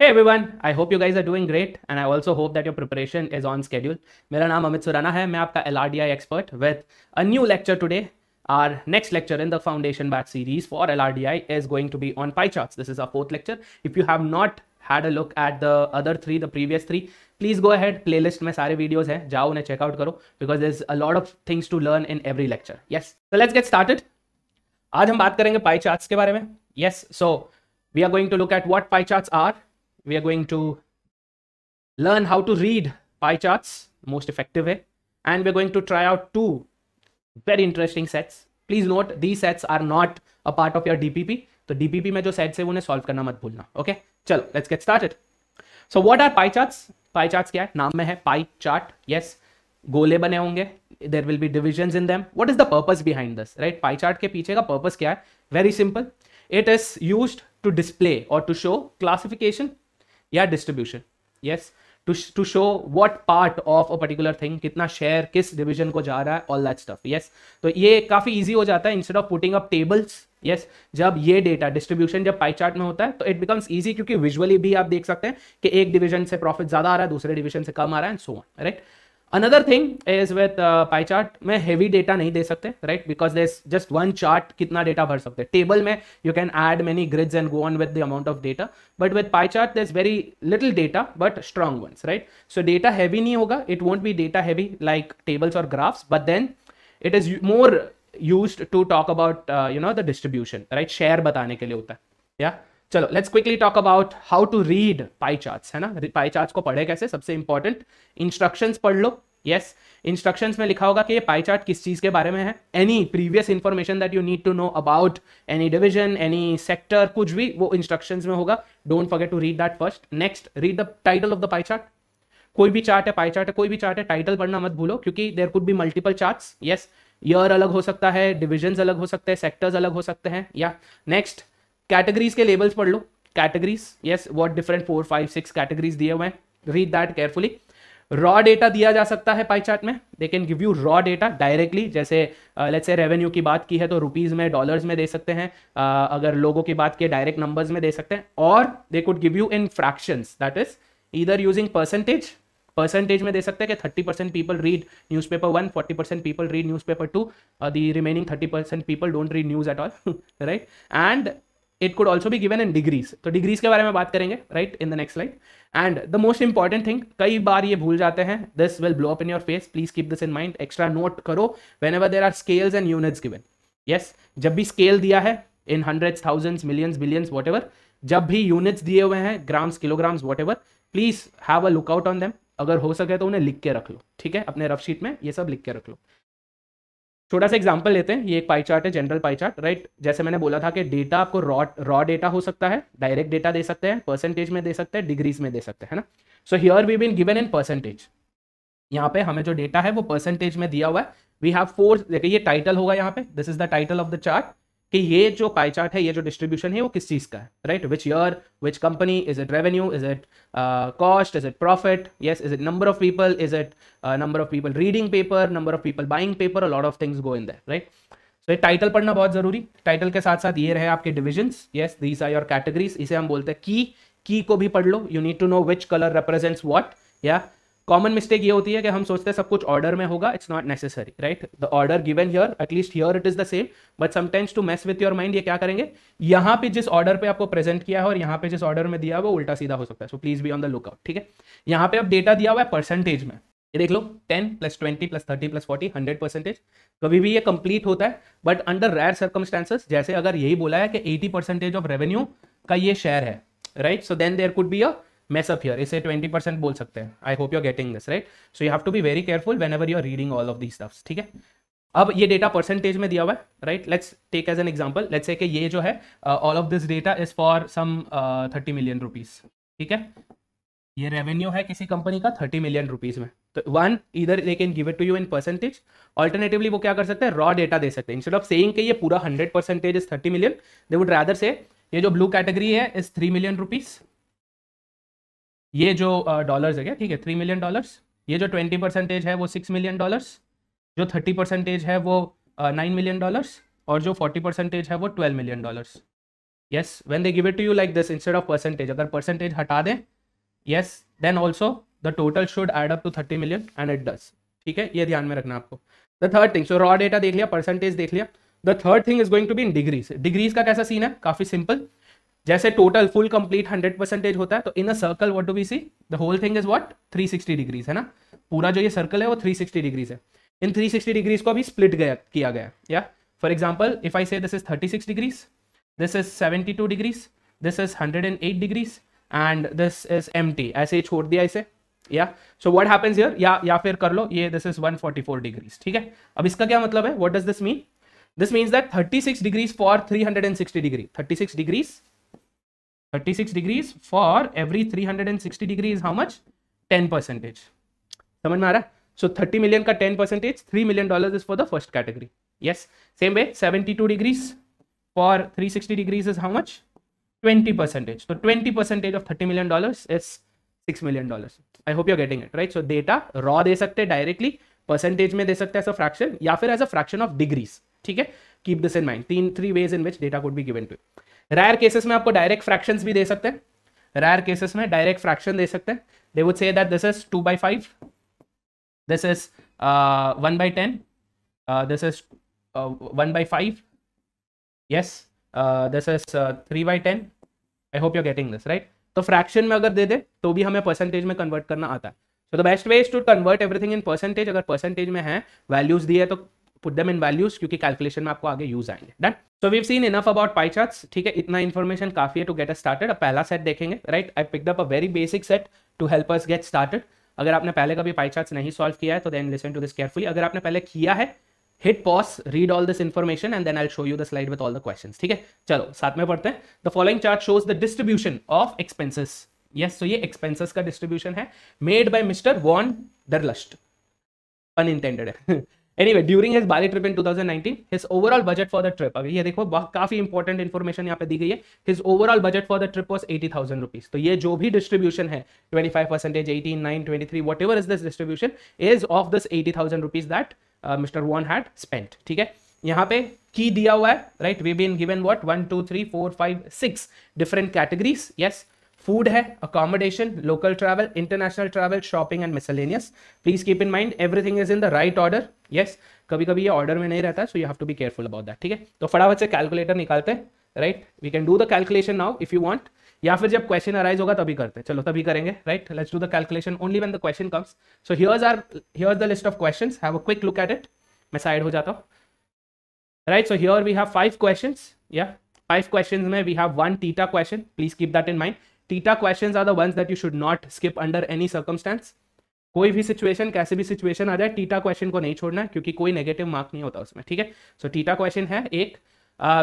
Hey everyone, I hope you guys are doing great and I also hope that your preparation is on schedule. मेरा नाम अमित सुराना है मैं आपका LRDI expert with a new lecture today. Our next lecture in the foundation batch series for LRDI is going to be on pie charts. This is our fourth lecture. If you have not had a look at the other three, the previous three, please go ahead. Playlist में सारे videos हैं जाओ उन्हें check out करो because there's a lot of things to learn in every lecture. Yes, so let's get started. आज हम बात करेंगे pie charts के बारे में. Yes, so we are going to look at what pie charts are. we are going to learn how to read pie charts most effective way and we're going to try out two very interesting sets please note the sets are not a part of your DPP तो DPP में जो sets है उन्हें solve करना मत भूलना okay okay? चलो let's get started so what are pie charts pie charts क्या है नाम में है पाई चार्ट यस गोले बने होंगे there will be division in them what is the purpose behind this right pie chart के पीछे का पर्पज क्या है very simple it is use to display और टू शो क्लासिफिकेशन या distribution yes to to show what part of a particular thing कितना share किस division को जा रहा है ऑल दैट स्टफ यस तो ये काफ़ी ईजी हो जाता है instead of putting up tables yes जब ये डेटा डिस्ट्रीब्यूशन जब पाई चार्ट में होता है तो इट बिकम्स ईजी क्योंकि विजुअली भी आप देख सकते हैं कि एक डिवीजन से प्रॉफिट ज़्यादा आ रहा है दूसरे डिवीजन से कम आ रहा है and so on right another thing is with pie chart में हैवी डेटा नहीं दे सकते right because they just one chart कितना डेटा भर सकते हैं टेबल में you can add many grids and go on with the amount of data but with pie chart there is very little data but strong one right so data heavy नहीं होगा it won't be data heavy like tables और graphs but then it is more use to talk about you know the distribution right share बताने के लिए होता है या yeah? चलो let's quickly talk about how to read pie charts है ना पाई चार्ट्स को पढ़े कैसे सबसे इंपॉर्टेंट इंस्ट्रक्शंस पढ़ लो यस इंस्ट्रक्शन इंस्ट्रक्शंस में लिखा होगा कि ये पाई चार्ट किस चीज़ के बारे में है any previous information that you need to know about any division any sector कुछ भी वो इंस्ट्रक्शन में होगा don't forget to read that first next read the title of the pie chart कोई भी चार्ट है पाई चार्ट है कोई भी चार्ट है टाइटल पढ़ना मत भूलो क्योंकि देर कुड भी मल्टीपल चार्ट यस ईयर अलग हो सकता है डिविजन अलग हो सकते हैं सेक्टर्स अलग हो सकते हैं या नेक्स्ट कैटेगरीज के लेबल्स पढ़ लो categories yes what different four five six categories दिए हुए हैं read that carefully raw data दिया जा सकता है पाई चार्ट में they can give you raw data directly जैसे लेट्स से रेवेन्यू की बात की है तो रुपीज़ में डॉलर्स में दे सकते हैं uh, अगर लोगों की बात की डायरेक्ट नंबर्स में दे सकते हैं और they could give you in fractions that is इधर यूजिंग परसेंटेज परसेंटेज में दे सकते हैं कि thirty percent people read newspaper one forty percent people read newspaper two the remaining thirty percent people don't read news at all right and it could also भी given in degrees तो degrees के बारे में बात करेंगे right in the next life and the most important thing कई बार ये भूल जाते हैं this will blow up in your face please keep this in mind extra note करो whenever there are scales and units given yes जब भी scale दिया है in hundreds thousands millions billions whatever जब भी units दिए हुए हैं grams kilograms whatever please have a lookout on them अगर हो सके तो उन्हें लिख के रख लो ठीक है अपने रफ शीट में ये सब लिख के रख लो छोटा सा एग्जांपल लेते हैं ये एक पाई चार्ट है जनरल पाई चार्ट राइट जैसे मैंने बोला था कि डेटा आपको रॉ रॉ डेटा हो सकता है डायरेक्ट डेटा दे सकते हैं परसेंटेज में दे सकते हैं डिग्रीज में दे सकते हैं ना so here we been given in percentage यहाँ पे हमें जो डेटा है वो परसेंटेज में दिया हुआ है वी हैव फोर देखिए ये टाइटल होगा यहाँ पे this is the title of the chart कि ये जो पाई चार्ट है ये जो डिस्ट्रीब्यूशन है वो किस चीज़ का है right which year which company is it revenue is it cost is it profit yes is it number of people is it number of people reading paper number of people buying paper lot of things go in that right so ये title पढ़ना बहुत जरूरी title के साथ साथ ये रहे आपके divisions yes these are your categories इसे हम बोलते हैं की की को भी पढ़ लो you need to know which colour represents what या कॉमन मिस्टेक ये होती है कि हम सोचते हैं सब कुछ ऑर्डर में होगा it's not necessary right the order given here at least here it is the same but sometimes to mess with your mind ये क्या करेंगे यहां पे जिस ऑर्डर पे आपको प्रेजेंट किया है और यहाँ पे जिस ऑर्डर में दिया वो उल्टा सीधा हो सकता है so please be on the lookout ठीक है यहाँ पे अब डेटा दिया हुआ है परसेंटेज में ये देख लो 10 प्लस 20 प्लस 30 प्लस 40 100 परसेंटेज कभी भी ये कंप्लीट होता है बट अंडर रेयर सर्कमस्टांसेस जैसे अगर यही बोला है कि 80 परसेंटेज ऑफ रेवेन्यू का ये शेयर है right so then there could be a mess up इसे इसे परसेंट बोल सकते हैं I hope you are getting this right so you have to be very careful whenever you are reading all of the stuffs ठीक है अब ये data percentage में दिया हुआ है right let's take as an example let's a कि ये जो है all of this data is for some thirty million rupees ठीक है ये रेवेन्यू है किसी कंपनी का थर्टी मिलियन रुपीज में तो वन इधर they can give it to you in percentage alternatively वो क्या कर सकते हैं रॉ डेटा दे सकते हैं इंस्टेड ऑफ सेइंग कि ये पूरा hundred percentage is thirty million they would rather say ये जो ब्लू कैटेगरी है इज थ्री मिलियन रुपीज़ ये जो डॉलर्स है क्या ठीक है थ्री मिलियन डॉलर्स ये जो ट्वेंटी परसेंटेज है वो सिक्स मिलियन डॉलर्स जो थर्टी परसेंटेज है वो नाइन मिलियन डॉलर्स और जो फोर्टी परसेंटेज है वो twelve million dollars yes when they give it to you like this instead of percentage अगर परसेंटेज हटा दें yes then also the total should add up to thirty million and it does ठीक है ये ध्यान में रखना आपको the third thing so raw data देख लिया परसेंटेज देख लिया the third thing is going to be in degrees degrees का कैसा सीन है काफ़ी सिंपल जैसे total full complete hundred percentage होता है तो in a circle what do we see the whole thing is what 360 degrees है ना पूरा जो ये सर्कल है वो 360 डिग्रीज है इन 360 डिग्रीज को अभी स्प्लिट गया किया गया या for example if I say this is 36 degrees this is 72 degrees this is 108 degrees and this is um ऐसे ही छोड़ दिया इसे या सो वट हैपन्स यर या फिर कर लो ये दिस इज फोर डिग्रीज ठीक है अब इसका क्या मतलब है what does this mean this means that six degrees for three hundred and sixty degree thirty six degrees 36 degrees for every 360 degree is how much 10 percentage समझ में आ रहा सो थर्टी 30 मिलियन का 10 percentage 3 million dollar is for the first category yes same way 72 degrees for 360 degrees is how much 20 percentage तो 20 percentage of 30 million dollar is 6 million dollar I hope you getting it right so data raw दे सकते हैं directly percentage में दे सकते हैं as a fraction या फिर as a fraction of degrees ठीक है कीप दिस इन माइंड तीन three ways in which data could be given two rarer cases में आपको डायरेक्ट फ्रैक्शन भी दे सकते हैं रायर केसेस में डायरेक्ट फ्रैक्शन दे सकते हैं they would say that this is two by five this is one by ten this is one by five yes this is three by ten I hope you getting this right तो fraction में अगर दे दे तो भी हमें percentage में convert करना आता है so the best way is to convert everything in percentage अगर परसेंटेज में है वैल्यूज दी है तो पुट दम इन वैल्यूज क्योंकि कैलकुलेशन में आपको आगे यूज आएंगे done so we've seen enough about pie charts ठीक है इतना इन्फॉर्मेशन काफी है टू गेट अ स्टार्टेड अब पहला सेट देखेंगे right I pick up a very basic set to help us get started अगर आपने पहले कभी पाई चार्ट्स नहीं सॉल्व किया है तो then listen to this carefully अगर आपने पहले किया है hit pause read all this information and then i'll show you the slide with all the questions theek hai chalo sath mein padhte hain the following chart shows the distribution of expenses yes so ye expenses ka distribution hai made by mr von derlust unintended hai anyway during his Bali trip in 2019 his overall budget for the trip अभी ये देखो काफी important information यहाँ पे दी गई है his overall budget for the trip was eighty thousand rupees तो ये जो भी डिस्ट्रीब्यूशन है twenty five percentage eighty nine twenty three whatever is this distribution is of this eighty thousand rupees that mister one had spent ठीक है यहाँ पे की दिया हुआ है right we been given what one two three four five six different categories yes food है accommodation local travel international travel shopping and miscellaneous please keep in mind everything is in the right order yes कभी कभी ये order में नहीं रहता so you have to be careful about that ठीक है तो फटाफट से कैलकुलेटर निकालते हैं right we can do the calculation now if you want या फिर जब क्वेश्चन अराइज होगा तभी करते हैं चलो तभी करेंगे right let's do the calculation only one the question comes so here's our here's the list of question have a quick look at it मैं साइड हो जाता हूँ right so here we have five question या five question में we have one TITA question please keep that in mind TITA question are the ones that you should not skip under any circumstance कोई भी situation कैसे भी situation आ जाए theta question को नहीं छोड़ना क्योंकि कोई नेगेटिव मार्क नहीं होता उसमें ठीक है सो टीटा क्वेश्चन है एक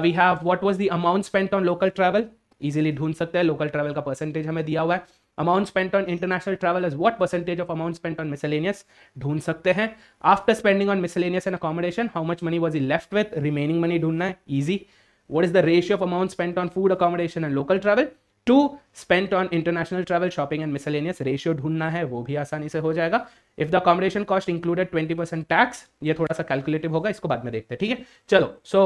we have what was the amount spent on local travel easily ढूंढ सकते हैं लोकल ट्रैवल का परसेंटेज हमें दिया हुआ है amount spent on international travel is what percentage of amount spent on miscellaneous ढूंढ सकते हैं after spending on miscellaneous and accommodation how much money was he left with remaining money ढूंढना है easy what is the ratio of amount spent on food accommodation and local travel to spent on international travel shopping and miscellaneous ratio ढूंढना है वो भी आसानी से हो जाएगा if the accommodation cost included twenty percent tax ये थोड़ा सा कैलकुलेटिव होगा इसको बाद में देखते हैं ठीक है चलो so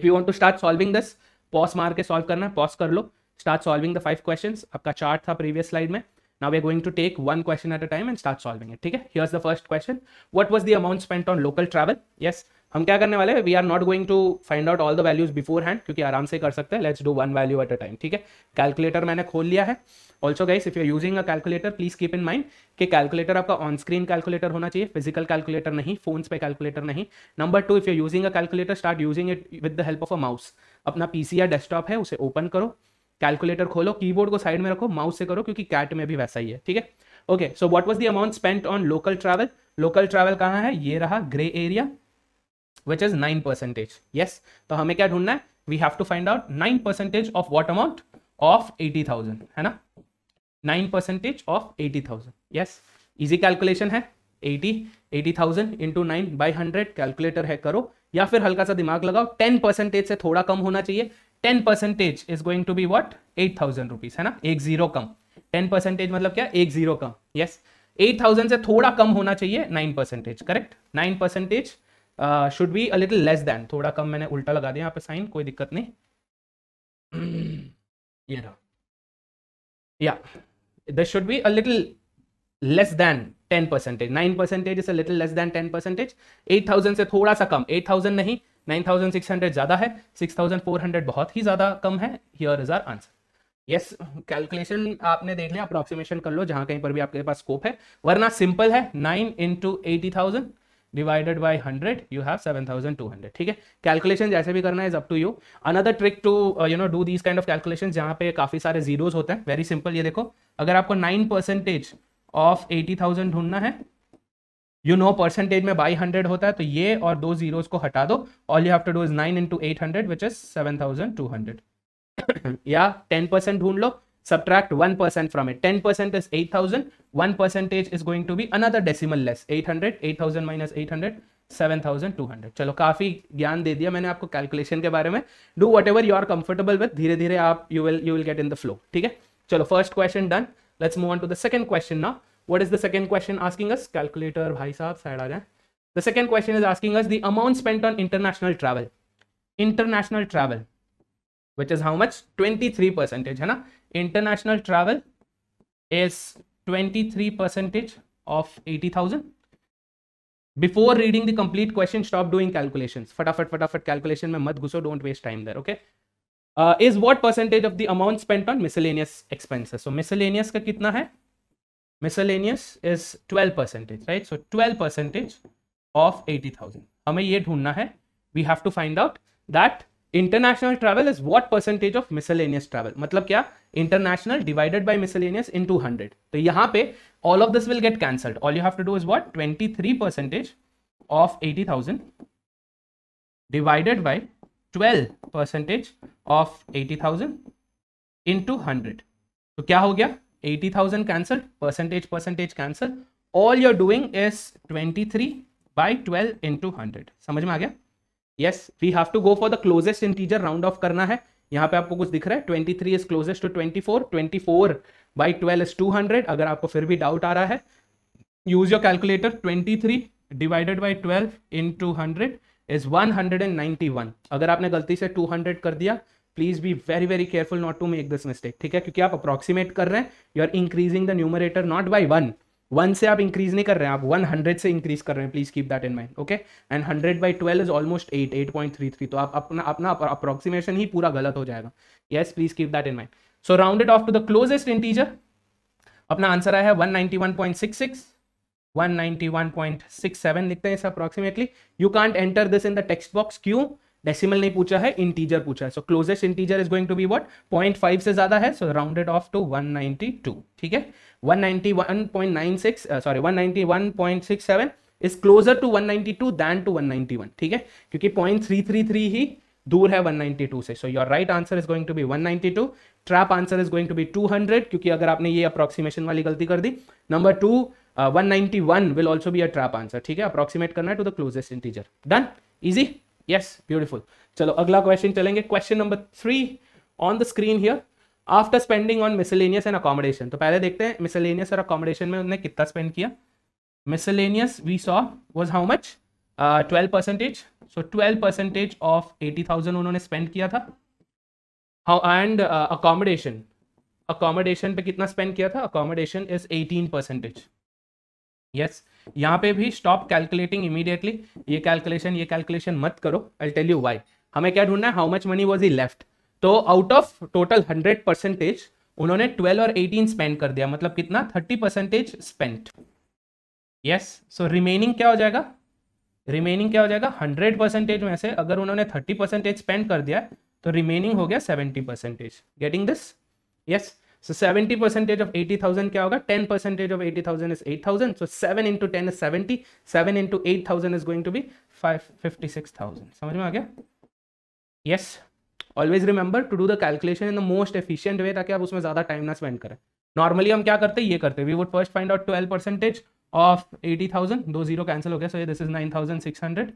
if you want to start solving this pause मार के सॉल्व करना है पॉज कर लो start solving the five question आपका चार्ट था प्रीवियस स्लाइड में now we're going to take one question at a time and start solving it okay here's the first question what was the amount spent on local travel yes हम क्या करने वाले we are not going to find out all the values beforehand क्योंकि आराम से कर सकते हैं let's do one value at a time ठीक है कैलकुलेटर मैंने खोल लिया है also guys if you using a calculator please keep in mind कि कैलकुलेटर आपका ऑन स्क्रीन कैलकुलेटर होना चाहिए फिजिकल कैलकुलेटर नहीं फोन्स पे कैलकुलेटर नहीं number two if you using a calculator start using it with the help of a mouse अपना PC या desktop है उसे ओपन करो कैलकुलेटर खोलो कीबोर्ड को साइड में रखो माउस से करो क्योंकि कैट में भी वैसा ही है ठीक है okay so what was the amount spent on local travel local travel कहाँ है ये रहा grey area which is nine percentage yes तो हमें क्या ढूंढना है we have to find out nine percentage of what amount of eighty thousand है ना nine percentage of eighty thousand yes easy calculation है eighty eighty thousand into nine by hundred calculator है करो या फिर हल्का सा दिमाग लगाओ टेन परसेंटेज से थोड़ा कम होना चाहिए ten percentage is going to be what eight thousand rupees है ना एक जीरो कम टेन परसेंटेज मतलब क्या एक जीरो कम यस एट थाउजेंड से थोड़ा कम होना चाहिए nine percentage correct nine percentage should be a little less than थोड़ा कम मैंने उल्टा लगा दिया यहाँ पे साइन कोई दिक्कत नहीं ये रहा या this should be a little less than ten percentage nine percentage is a little less than ten percentage eight thousand से थोड़ा सा कम एट थाउजेंड नहीं नाइन थाउजेंड सिक्स हंड्रेड ज़्यादा है सिक्स थाउजेंड फोर हंड्रेड बहुत ही ज़्यादा कम है here is our answer yes calculation आपने देख लिया अप्रोक्सीमेशन कर लो जहां कहीं पर भी आपके पास स्कोप है वरना सिंपल है nine into eighty thousand divided by hundred you have seven thousand two hundred ठीक है कैलकुलेशन जैसे भी करना है is up to you another trick to you know do these kind of calculation जहाँ पे काफी सारे जीरोज होते हैं वेरी सिंपल ये देखो अगर आपको nine percentage of eighty thousand ढूंढना है यू नो परसेंटेज में बाई हंड्रेड होता है तो ये और दो जीरोज को हटा दो all you have to do is nine into eight hundred which is seven thousand two hundred या टेन परसेंट ढूंढ लो subtract 1% from it. 10% is 8,000. one percentage is going to be another decimal less. 800, 8,000 minus 800, 7,200. चलो काफ़ी ज्ञान दे दिया मैंने आपको calculation के बारे में do whatever you are comfortable with धीरे धीरे आप you will you will get in the flow ठीक है चलो first question done let's move on to the second question ना what is the second question asking us calculator भाई साहब side आ जाए the second question is asking us the amount spent on international travel international travel which is how much twenty three percentage है ना international travel is 23 percentage of 80,000 before reading the complete question stop doing calculations fatafat fatafat calculation mein mat ghuso don't waste time there okay uh, is what percentage of the amount spent on miscellaneous expenses so miscellaneous ka kitna hai miscellaneous is 12 percentage right so 12 percentage of 80000 हमें ये ढूंढना है we have to find out that international travel is what percentage of miscellaneous travel मतलब क्या international divided by miscellaneous into hundred तो यहां पे all of this will get cancelled all you have to do is what three percentage of eighty thousand divided by twelve percentage of eighty thousand into hundred तो क्या हो गया eighty thousand cancelled percentage percentage cancel all you are doing is twenty three by twelve into hundred समझ में आ गया yes we have to go for the closest integer round off करना है यहाँ पे आपको कुछ दिख रहा है twenty three is closest to twenty four twenty four by twelve is two hundred अगर आपको फिर भी डाउट आ रहा है use your calculator twenty three divided by twelve into hundred is one hundred and ninety one अगर आपने गलती से टू हंड्रेड कर दिया please be very very careful not to make this mistake ठीक है क्योंकि आप अप्रॉक्सीमेट कर रहे हैं you are increasing the numerator not by one one से आप इंक्रीज नहीं कर रहे हैं आप वन हंड्रेड से इंक्रीज कर रहे हैं please keep that in mind okay and hundred by twelve is almost eight eight point three three तो आप अपना अपना अप्रोक्सीमेशन ही पूरा गलत हो जाएगा yes please keep that in mind so rounded off to the closest integer अपना answer आया है one ninety one point six six one one ninety point six seven लिखते हैं is approximately you can't enter this in the text box क्यों decimal नहीं पूछा है integer पूछा है so closest integer is going to be what point five से ज्यादा है so rounded off to one ninety two ठीक है one ninety one point nine six sorry one ninety one point six seven is closer to one ninety two than to one ninety one ठीक है क्योंकि point three three three ही दूर है 192 से so your right answer is going to be 192 trap answer is going to be 200 क्योंकि अगर आपने ये अप्रोक्सीमेशन वाली गलती कर दी number two one ninety one will also be a trap answer ठीक है अप्रोक्सीमेट करना है to the closest integer done easy yes beautiful चलो अगला क्वेश्चन चलेंगे question number three on the screen here after spending on miscellaneous and accommodation तो पहले देखते हैं मिसलेनियस और अकोमोडेशन में उन्होंने कितना स्पेंड किया miscellaneous we saw was how much twelve percentage so twelve percentage of eighty thousand उन्होंने स्पेंड किया था एंड अकोमोडेशन अकोमोडेशन पे कितना स्पेंड किया था accommodation is eighteen percentage yes यहाँ पे भी स्टॉप कैलकुलेटिंग इमीडिएटली ये कैलकुलेशन ये कैलकुलेशन मत करो आई टेल यू वाई हमें क्या ढूंढना है how much money was he left तो out of total hundred percentage उन्होंने ट्वेल्व और एटीन स्पेंड कर दिया मतलब कितना thirty percentage spent yes so remaining क्या हो जाएगा रिमेनिंग क्या हो जाएगा हंड्रेड परसेंटेज में से अगर उन्होंने थर्टी परसेंटेज स्पेंड कर दिया तो रिमेनिंग हो गया seventy percentage getting this yes so seventy percentage of eighty thousand क्या होगा ten percentage of eighty thousand is eight thousand so seven into ten is seventy seven into eight thousand is going to be five fifty six thousand समझ में आ गया yes always remember to do the calculation in the most efficient way ताकि आप उसमें ज्यादा time ना spend करें नॉर्मली हम क्या करते हैं ये करते we would first find out twelve percentage of eighty thousand दो जीरो कैंसिल हो गया so this is nine thousand six hundred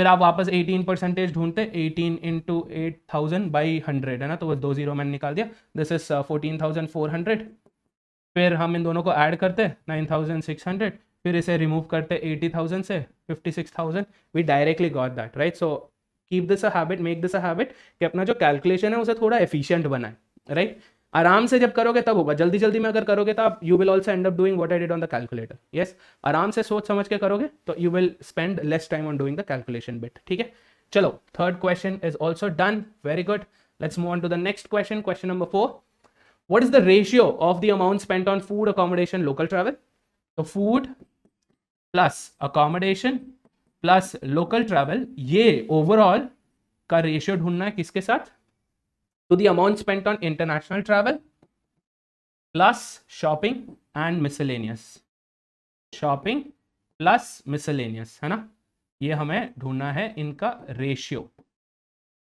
फिर आप वापस 18 परसेंटेज ढूंढते 18 into eight thousand by hundred है ना तो वो दो जीरो मैंने निकाल दिया this is fourteen thousand four hundred फिर हम इन दोनों को ऐड करते नाइन थाउजेंड सिक्स हंड्रेड फिर इसे रिमूव करते एटी थाउजेंड से fifty six thousand we directly got that right so keep this a habit make this a habit कि अपना जो कैलकुलेशन है उसे थोड़ा एफिशियंट बनाए राइट right? आराम से जब करोगे तब होगा जल्दी जल्दी में अगर करोगे तो आप you will also end up doing what I did on the calculator yes आराम से सोच समझ के करोगे तो you will spend less time on doing the calculation bit ठीक है चलो third question is also done very good let's move on to the next question question number four what is the ratio of the amount spend on food accommodation local travel तो food plus accommodation plus local travel ये overall का ratio ढूंढना है किसके साथ So the amount spent on international travel plus shopping and miscellaneous. Shopping plus miscellaneous है ना ये हमें ढूंढना है इनका रेशियो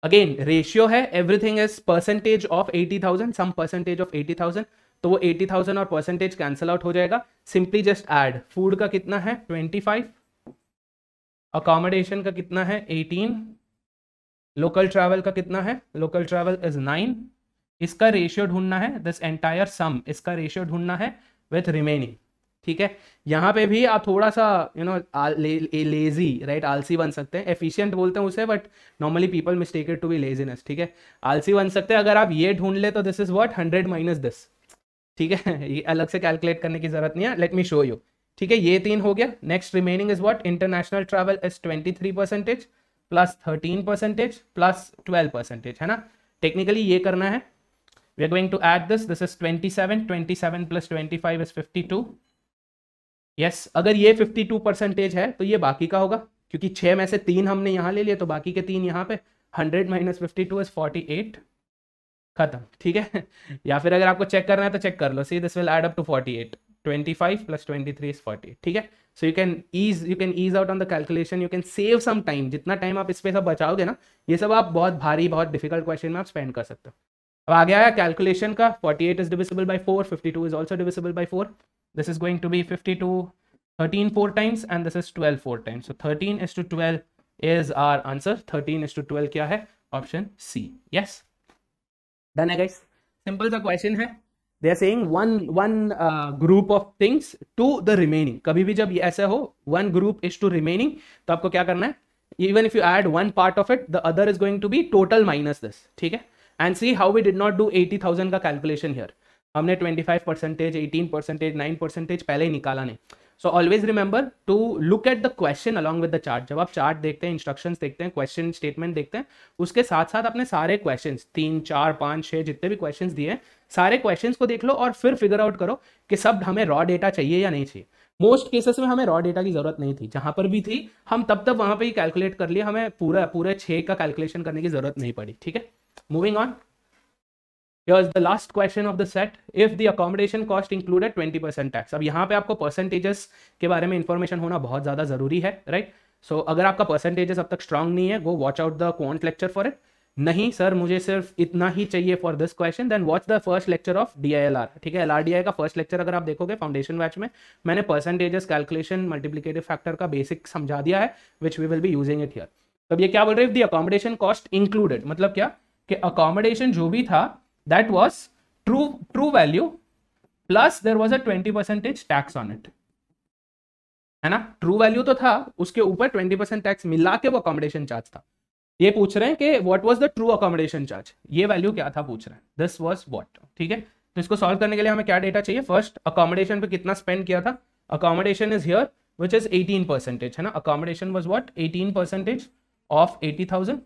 अगेन रेशियो है everything is percentage of eighty thousand some percentage of eighty thousand तो वो एटी थाउजेंड और परसेंटेज कैंसिल आउट हो जाएगा सिंपली जस्ट ऐड फूड का कितना है ट्वेंटी फाइव अकोमोडेशन का कितना है एटीन लोकल ट्रैवल का कितना है लोकल ट्रैवल इज नाइन इसका रेशियो ढूंढना है दिस एंटायर सम इसका रेशियो ढूंढना है विथ रिमेनिंग ठीक है यहाँ पे भी आप थोड़ा सा यू नो लेजी राइट आलसी बन सकते हैं एफिशिएंट बोलते हैं उसे but normally people mistake it to be laziness ठीक है आलसी बन सकते हैं अगर आप ये ढूंढ ले तो this is what hundred minus this ठीक है ये अलग से कैलकुलेट करने की जरूरत नहीं है लेट मी शो यू ठीक है ये तीन हो गया next remaining is what international travel is twenty three percentage plus thirteen percentage plus twelve percentage है ना टेक्निकली ये करना है we are going to add this this is twenty seven twenty seven plus twenty five is fifty two yes अगर ये fifty to percentage है तो ये बाकी का होगा क्योंकि छः में से तीन हमने यहाँ ले लिए तो बाकी के तीन यहाँ पे hundred minus fifty two is forty eight खत्म ठीक है या फिर अगर आपको चेक करना है तो चेक कर लो see this will add up to forty eight 25 plus 23 is 40 ठीक है so you can ease you can ease out on the calculation you can save some time जितना टाइम आप इस सब बचाओगे ना ये सब आप बहुत भारी बहुत डिफिकल्ट क्वेश्चन में आप स्पेंड कर सकते हो अब आगे आया कैलकुलेशन का 48 is divisible by four fifty is also divisible by four this is going to be fifty two thirteen four times and this is twelve four so thirteen is to twelve is our answer thirteen is to twelve क्या है option C yes done है guys simple सा question है they are saying one one group of things to the remaining कभी भी जब ऐसा हो one group is to remaining तो आपको क्या करना है even if you add one part of it the other is going to be total minus this ठीक है and see how we did not do eighty thousand का calculation here हमने twenty five percentage eighteen percentage nine percentage पहले ही निकाला नहीं so always remember to look at the question along with the chart जब आप चार्ट देखते हैं इंस्ट्रक्शन देखते हैं क्वेश्चन स्टेटमेंट देखते हैं उसके साथ साथ अपने सारे क्वेश्चन तीन चार पाँच छः जितने भी क्वेश्चन दिए हैं सारे क्वेश्चन को देख लो और फिर फिगर आउट करो कि सब हमें रॉ डेटा चाहिए या नहीं चाहिए मोस्ट केसेस में हमें रॉ डेटा की जरूरत नहीं थी जहां पर भी थी हम तब तक वहां पे ही कैलकुलेट कर लिए हमें पूरा पूरे छः का कैलकुलेशन करने की जरूरत नहीं पड़ी ठीक है moving on here is the last question of the set if the accommodation cost included 20% tax अब यहाँ पे आपको percentages के बारे में information होना बहुत ज़्यादा ज़रूरी है right? so, अगर आपका percentages अब तक strong नहीं है go watch out the quant lecture for it नहीं सर मुझे सिर्फ इतना ही चाहिए for this question then watch the first lecture of D L R ठीक है एल आर डी आई का फर्स्ट लेक्चर अगर आप देखोगे फाउंडेशन बैच में मैंने परसेंटेजेस कैलकुलेशन मल्टीप्लीकेटिव फैक्टर का बेसिक समझा दिया है which we will be using it here अब ये क्या बोल रहे हैं द अकोमोडेशन कॉस्ट इंक्लूडेड मतलब क्या कि अकोमोडेशन जो भी था that was true true value plus there was a twenty percentage tax on it है ना ट्रू वैल्यू तो था उसके ऊपर ट्वेंटी परसेंट टैक्स मिला के वो अकोमोडेशन चार्ज था ये पूछ रहे हैं कि what was the true accommodation charge ये वैल्यू क्या था पूछ रहे हैं दिस वाज व्हाट ठीक है तो इसको सॉल्व करने के लिए हमें क्या डेटा चाहिए फर्स्ट अकोमोडेशन पे कितना स्पेंड किया था accommodation is here which is eighteen percentage है ना accommodation was what eighteen percentage of eighty thousand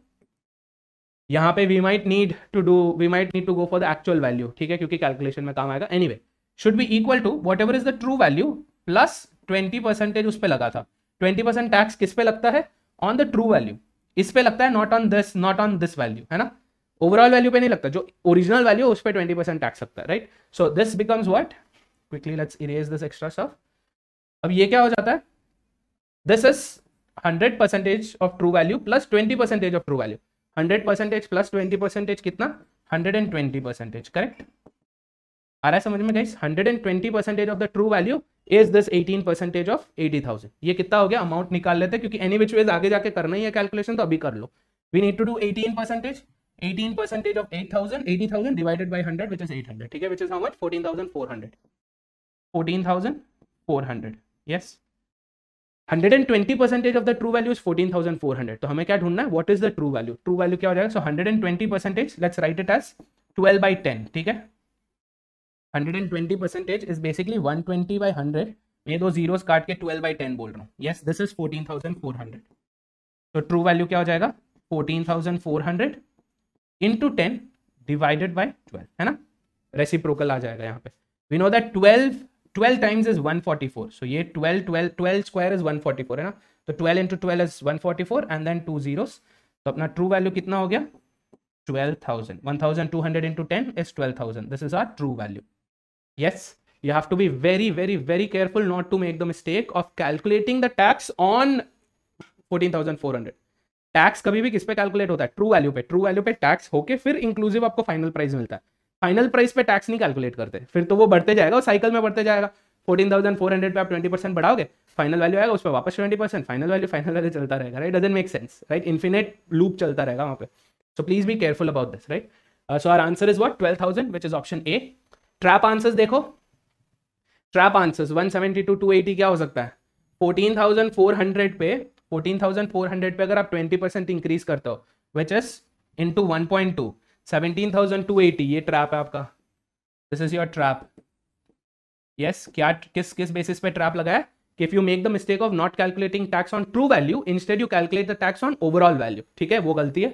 यहाँ पे we might need to do we might need to go for the actual value ठीक है क्योंकि कैलकुलेशन में काम आएगा anyway should be equal to whatever is the true value plus twenty percentage उस पर लगा था ट्वेंटी परसेंट टैक्स किस पे लगता है ऑन द ट्रू वैल्यू इस पे लगता है not on this not on this value है ना ओवरऑल वैल्यू पे नहीं लगता जो ओरिजिनल वैल्यू उस पर ट्वेंटी परसेंट टैक्स लगता है right so this becomes what quickly let's erase this extra stuff अब ये क्या हो जाता है this is hundred percentage of true value plus twenty percentage of true value hundred percentage plus twenty percentage कितना hundred and twenty percentage correct आ रहा है समझ में guys hundred and twenty percentage of the true value is this eighteen percentage of eighty thousand ये कितना हो गया अमाउंट निकाल लेते हैं क्योंकि एनी विच वेज आगे जाके करना ही है कैलकुलेशन तो अभी कर लो we need to do eighteen percentage eight thousand eighty thousand divided by hundred which is eight hundred ठीक है four hundred fourteen thousand four hundred yes hundred and twenty percentage of the true value is fourteen thousand four hundred तो हमें क्या ढूंढना है what is the true value true value क्या हो जाएगा so hundred and twenty percentage let's write it as twelve by ten ठीक है hundred and twenty percentage is basically one twenty by hundred मैं दो जीरोस काट के ट्वेल्व बाई टेन बोल रहा हूँ yes this is fourteen thousand four hundred तो ट्रू वैल्यू क्या हो जाएगा fourteen thousand four hundred into ten divided by twelve है ना रेसिप्रोकल आ जाएगा यहाँ पे we know that twelve twelve times is one forty four so ये twelve twelve twelve square is one forty four है ना तो twelve into twelve is one forty four and then two zero तो अपना ट्रू वैल्यू कितना हो गया twelve thousand one thousand two hundred into ten is twelve thousand this is our true value you have to be very very very careful not to make the mistake of calculating the tax on fourteen thousand four hundred tax कभी भी किस पे calculate होता है true value पे true value पे tax होके फिर इंक्लूसिव आपको फाइनल प्राइस मिलता है फाइनल प्राइस पे टैक्स नहीं कैलकुलेट करते फिर तो वो बढ़ते जाएगा और साइकिल में बढ़ते जाएगा फोर्टीन थाउजेंड फोर हंड्रेड पे आप ट्वेंटी परसेंट बढ़ाओगे फाइनल वैल्यू आएगा उस पर वापस twenty percent final value final value चलता रहेगा right doesn't make sense right infinite loop चलता रहेगा वहाँ पे so please be careful about this right so are answer is what twelve thousand which is option A trap answers देखो trap answers seventy two two eighty क्या हो सकता है thousand four hundred पे थाउजेंड फोर हंड्रेड पे अगर आप twenty percent increase करते हो which is two one point two seventeen thousand two eighty ये ट्रैप है आपका this is your trap yes क्या किस किस बेसिस पे ट्रैप लगाया कि if you make the mistake of not calculating tax on true value instead you calculate the tax on overall value ठीक है वो गलती है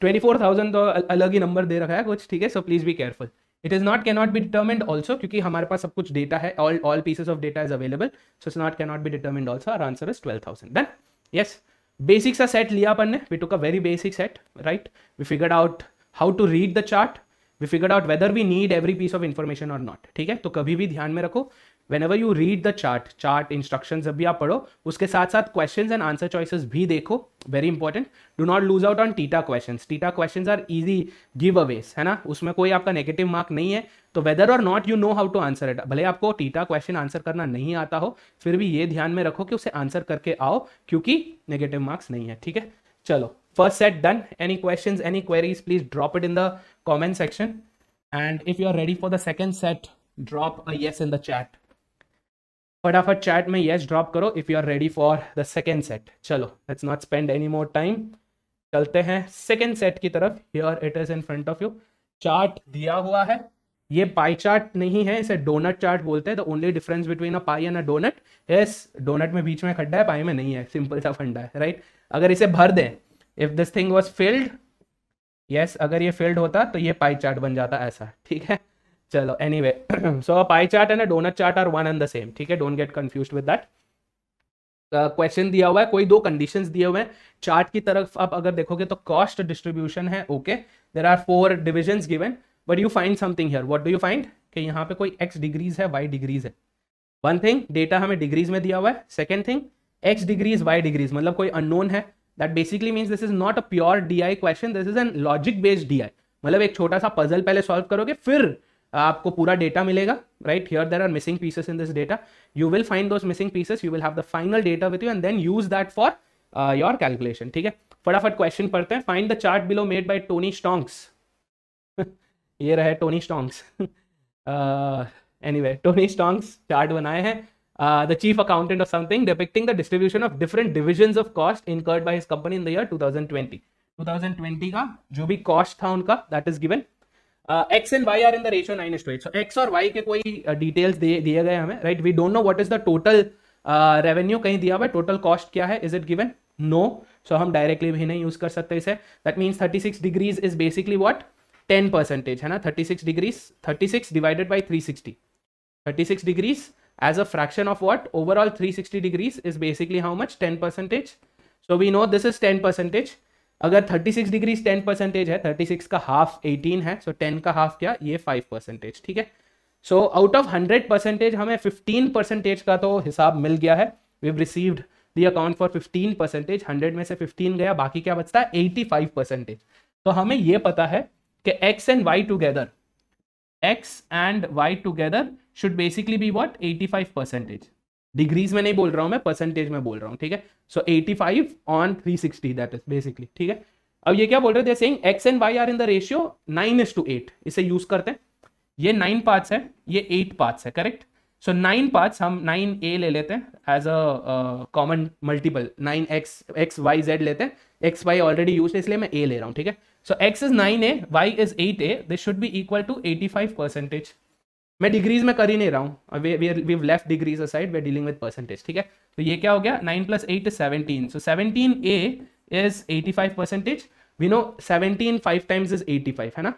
ट्वेंटी फोर थाउजेंड तो अलग ही नंबर दे रखा है कुछ ठीक है so please be careful it is not cannot be determined also क्योंकि हमारे पास सब कुछ डेटा है all all pieces of data is available so it not not be determined also our answer is twelve thousand done yes basic सा set लिया अपन ने we took a very basic set right we figured out how to read the chart we figure out whether we need every piece of information or not ठीक है तो कभी भी ध्यान में रखो whenever you read the chart chart instruction जब भी आप पढ़ो उसके साथ साथ क्वेश्चन एंड आंसर चॉइसिस भी देखो very important do not lose out on theta question theta question are easy giveaways है ना उसमें कोई आपका नेगेटिव मार्क नहीं है तो whether or not you know how to answer it भले आपको टीटा क्वेश्चन आंसर करना नहीं आता हो फिर भी ये ध्यान में रखो कि उसे आंसर करके आओ क्योंकि नेगेटिव मार्क्स नहीं है ठीक है चलो first set done any questions any queries please drop it in the comment section and if you are ready for the second set drop a yes in the chat फटाफट chat में yes drop करो if you are ready for the second set चलो let's not spend any more time चलते हैं second set की तरफ here it is in front of you chart दिया हुआ है ये पाई चार्ट नहीं है इसे डोनट चार्ट बोलते हैं the only difference between a pie and a donut yes donut में बीच में खड्डा है पाई में नहीं है सिंपल सा फंडा है राइट right? अगर इसे भर दें if this thing was filled yes अगर ये फिल्ड होता तो ये पाई चार्ट बन जाता ऐसा ठीक है चलो anyway so pie chart and donut chart are one and the same ठीक है don't get confused with that question दिया हुआ है कोई दो कंडीशंस दिए हुए हैं चार्ट की तरफ आप अगर देखोगे तो कॉस्ट डिस्ट्रीब्यूशन है okay there are four division given but you find something here what do you find कि यहाँ पे कोई एक्स डिग्रीज है वाई डिग्रीज है वन थिंग डेटा हमें डिग्रीज में दिया हुआ है second thing x degrees y degrees मतलब कोई अननोन है that basically means this is not a pure D question this is an logic based D मतलब एक छोटा सा पजल पहले सॉल्व करोगे फिर आपको पूरा डेटा मिलेगा right here there are missing pieces in this data you will find those missing pieces you will have the final data with you and then use that for your calculation ठीक है फटाफट question पढ़ते हैं find the chart below made by Tony Stongs ये रहे Tony Stongs वे Tony Stongs chart बनाए हैं the chief accountant of something something the distribution of of division of of cost incurred by his company in two thousand 2020 का जो भी cost था उनका that is given x and y are in the ratio nine to x और y के कोई details uh, दिए गए हमें right we don't know what is the total revenue कहीं दिया हुआ टोटल कॉस्ट क्या है is it given no so हम डायरेक्टली भी नहीं यूज कर सकते इसे that means thirty six degrees is basically what ten percentage है ना thirty six degrees thirty six divided by three sixty thirty six degrees as a fraction of what overall 360 degrees is basically how much 10 percentage so we know this is 10 percentage अगर 36 degrees 10 percentage है 36 का half 18 है सो so 10 का half क्या ये 5 percentage ठीक है so out of 100 percentage हमें 15 परसेंटेज का तो हिसाब मिल गया है we received the account for 15 percentage 100 में से 15 गया बाकी क्या बचता है 85 परसेंटेज तो हमें ये पता है कि x and y together x and y together should basically be what 85 percentage degrees में नहीं बोल रहा हूं मैं परसेंटेज में बोल रहा हूं ठीक है so 85 on 360 that is basically ठीक है अब ये क्या बोल रहे थे x and y are in the ratio 9 is to 8 इसे यूज करते हैं ये 9 पार्ट्स है ये 8 पार्ट्स है करेक्ट सो नाइन पार्ट्स हम नाइन ए ले लेते हैं as a common multiple nine x x y z लेते हैं एक्स वाई ऑलरेडी यूज है इसलिए मैं ए ले रहा हूँ ठीक है so x is nine a y is eight a 8a. Should be equal to eighty five percentage मैं डिग्रीज में कर ही नहीं रहा हूँ we left degrees aside we dealing with percentage ठीक है तो ये क्या हो गया nine plus eight is seventeen so seventeen a is eighty five percentage we know seventeen five times is eighty five है ना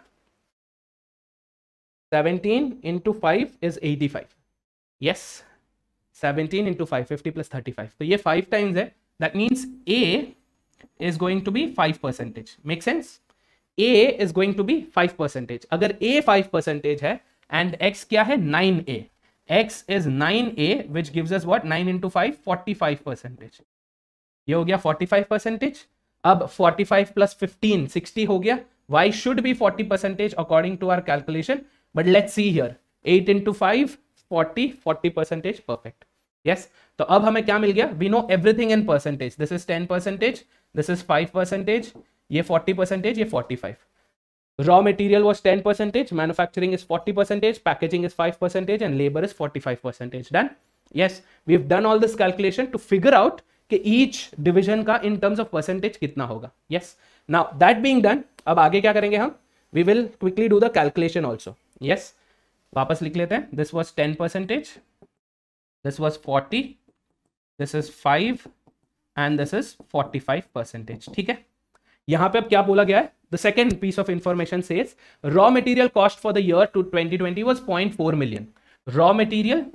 seventeen into five is eighty five yes seventeen into five fifty plus thirty five तो ये five times है that means a is going to be five percentage make sense a is going to be five percentage अगर a five percentage है and x क्या है nine a x is nine a which give nine into five forty five percentage ये हो गया forty five percentage अब forty five plus fifteen sixty हो गया Y should be forty percentage according to our calculation but let see here eight into five forty forty percentage perfect yes तो अब हमें क्या मिल गया we know everything in percentage this is ten percentage this is five percentage ये forty percentage ये forty five raw material was ten percentage manufacturing is forty percentage packaging is five percentage and labour is forty five percentage done yes we have done all this calculation to figure out कि each division का in terms of percentage कितना होगा yes now that being done अब आगे क्या करेंगे हम we will quickly do the calculation also yes वापस लिख लेते हैं this was ten percentage this was forty this is five and this is forty five percentage ठीक है यहां पे अब क्या बोला गया है the second piece of information says raw material cost for the year two 2020 was 0.4 million raw material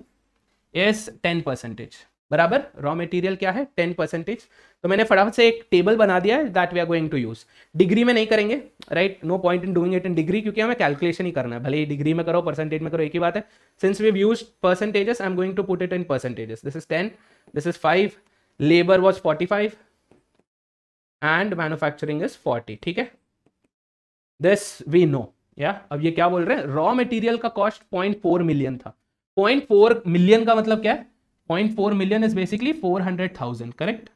is 10 percentage बराबर रॉ मटेरियल क्या है 10 परसेंटेज तो मैंने फटाफट से एक टेबल बना दिया है that we are going to use degree में नहीं करेंगे right no point in doing it in degree क्योंकि हमें कैलकुलेशन ही करना है भले ही डिग्री में करो परसेंटेज में करो एक ही बात है since we use percentages I am going to put it in percentages this is ten this is five labour was forty five and manufacturing is 40 ठीक है दिस वी नो या अब ये क्या बोल रहे हैं रॉ मटेरियल का कॉस्ट 0.4 मिलियन था 0.4 मिलियन का मतलब क्या है 0.4 million is basically 400,000 correct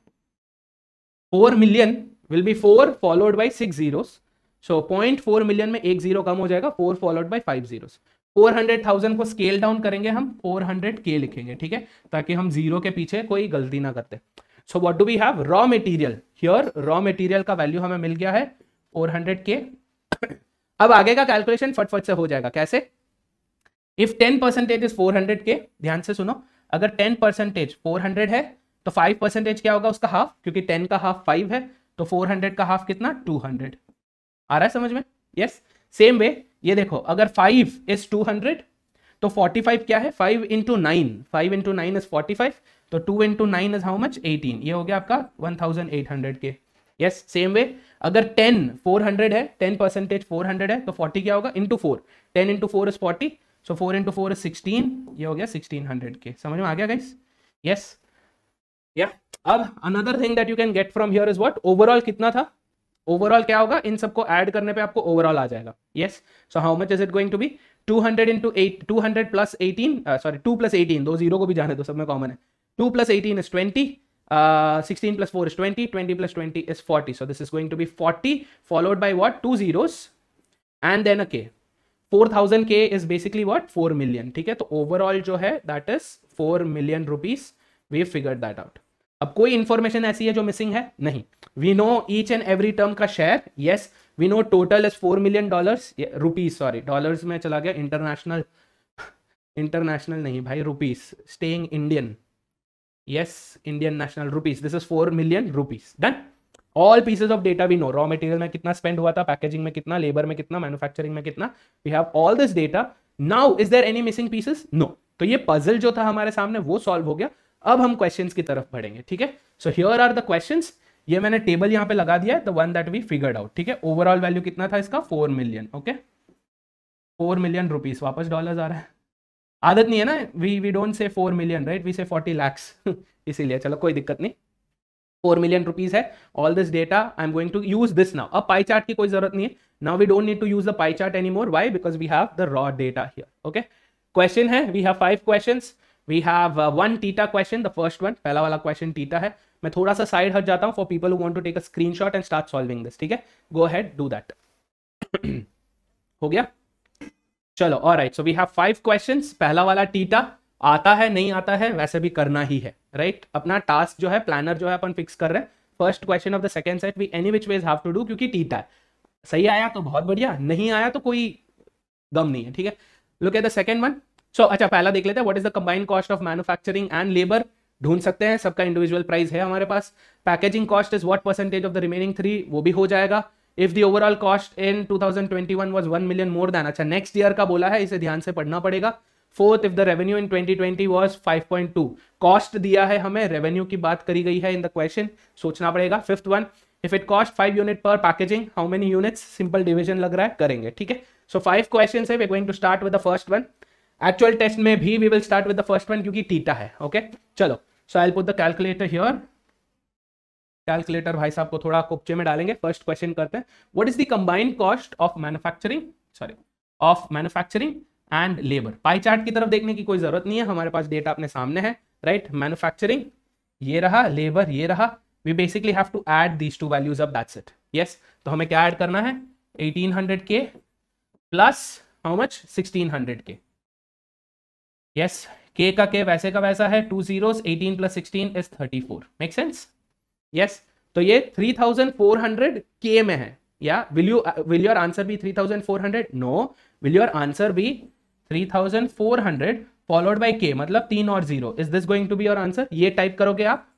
4 million will be 4 followed by 6 zeros so 0.4 million में एक जीरो कम हो जाएगा 4 फॉलोड बाय 5 जीरोस 400,000 को स्केल डाउन करेंगे हम के लिखेंगे ठीक है ताकि हम जीरो के पीछे कोई गलती ना करते so what do we have raw material here raw material का वैल्यू हमें मिल गया है फोर हंड्रेड के अब आगे का कैलकुलेशन फटफट से हो जाएगा कैसे if ten percentage is four hundred के ध्यान से सुनो अगर टेन परसेंटेज फोर हंड्रेड है तो फाइव परसेंटेज क्या होगा उसका हाफ क्योंकि टेन का हाफ फाइव है तो फोर हंड्रेड का हाफ कितना टू हंड्रेड आ रहा है समझ में यस सेम वे ये देखो अगर फाइव इज टू हंड्रेड तो फोर्टी फाइव क्या है five into nine five into nine is forty five तो two into nine is how much eighteen ये हो गया आपका वन थाउजेंड एट हंड्रेड के यस सेम वे अगर टेन फोर हंड्रेड है टेन परसेंटेज फोर हंड्रेड है तो फोर्टी क्या होगा into four ten into four is forty so four into four is sixteen ये हो गया सिक्सटीन हंड्रेड के समझ में आ गया गाइस यस या अब another thing that you can get from here is what overall कितना था ओवरऑल क्या होगा इन सबको ऐड करने पे आपको ओवरऑल आ जाएगा yes so how much is it going to be two hundred into eight two hundred plus eighteen sorry two plus eighteen दो जीरो को भी जाने दो सब में कॉमन है 2 plus 18 is 20. Uh, 16 plus 4 is 20, 20 plus 20 is 40. So this is going to be 40 followed by what? Two zeros and then a K. 4000 K is basically what? 4 million. okay so overall jo hai, that is 4 million rupees. We have figured that out. अब कोई information ऐसी है जो missing है नहीं we know each and every term का share yes we know total is four million dollars rupees sorry dollars में चला गया इंटरनेशनल इंटरनेशनल नहीं भाई rupees staying Indian yes indian national rupees this is 4 million rupees done all pieces of data we know raw material mein कितना spend हुआ था packaging में कितना लेबर में कितना manufacturing में कितना we have all this data now is there any missing pieces no तो ye पजल जो था हमारे सामने वो सॉल्व हो गया अब हम क्वेश्चन की तरफ बढ़ेंगे ठीक है so here are the question ये मैंने टेबल यहाँ पे लगा दिया है the one that we figured out ठीक है ओवरऑल वैल्यू कितना था इसका four million okay four million rupees वापस डॉलर्स आ रहा है आदत नहीं है ना we we don't say four million right we say forty lakhs इसीलिए चलो कोई दिक्कत नहीं फोर मिलियन रुपीज है all this data I am going to use this now अब पाई चार्ट की कोई जरूरत नहीं है now we don't need to use the pie chart any more why because we have the raw data here okay question है we have five question we have one TITA question the first one पहला वाला question theta है मैं थोड़ा सा side हट जाता हूँ for people want to take a screenshot and start solving this ठीक है गो हैड डू दैट हो गया चलो और right so we have five question पहला वाला टीटा आता है नहीं आता है वैसे भी करना ही है राइट right? अपना टास्क जो है प्लानर जो है अपन फिक्स कर रहे हैं first question of the second set we any which ways have to do क्योंकि टीटा है सही आया तो बहुत बढ़िया नहीं आया तो कोई दम नहीं है ठीक है look at the second one so अच्छा पहला देख लेते हैं what is the combined cost of manufacturing and labour ढूंढ सकते हैं सबका इंडिविजुअल प्राइस है हमारे पास packaging cost is what percentage of the remaining three वो भी हो जाएगा if the overall cost in 2021 was one million more than अच्छा नेक्स्ट ईयर का बोला है इसे ध्यान से पढ़ना पड़ेगा fourth if the revenue in 2020 was 5.2 cost दिया है हमें रेवेन्यू की बात करी गई है इन द क्वेश्चन सोचना पड़ेगा fifth one if it cost five unit पर packaging how many units simple division लग रहा है करेंगे ठीक है सो फाइव क्वेश्चन है we going to start with the first one actual test में भी we will start with the first one क्योंकि टीटा है ओके okay? चलो so I put the calculator here calculator भाई साहब को थोड़ा कुपचे में डालेंगे फर्स्ट क्वेश्चन करते हैं what is the combined cost of manufacturing sorry of manufacturing and labour pie chart की तरफ देखने की कोई जरूरत नहीं है हमारे पास डेटा अपने सामने है राइट right? मैनुफैक्चरिंग ये रहा लेबर ये रहा we basically have to add these two values of that set yes तो हमें क्या ऐड करना है 1800 के प्लस हाउ मच 1600 के यस yes, के का के वैसे का वैसा है two zeros 18 plus 16 is 34 make sense yes yes, तो ये 3400 के में है या will you will your answer be 3400 no will your answer be 3400 followed by के मतलब तीन और zero is this going to be your answer ये टाइप करोगे आप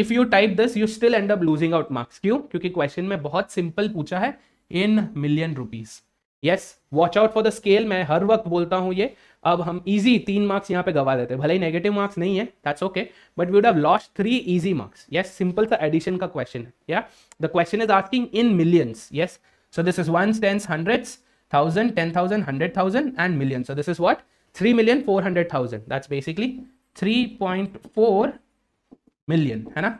if you type this you still end up losing out marks क्यों क्योंकि question में बहुत सिंपल पूछा है in million rupees yes watch out for the scale मैं हर वक्त बोलता हूं ये अब हम इजी तीन मार्क्स यहाँ पे गवा देते भले ही नेगेटिव मार्क्स नहीं है that's okay but we would have lost three easy marks yes simple सा एडिशन का क्वेश्चन है या the question is asking in millions yes so this is one tens hundred thousand ten thousand hundred thousand and million so this is what three million four hundred thousand that's basically three point four million है ना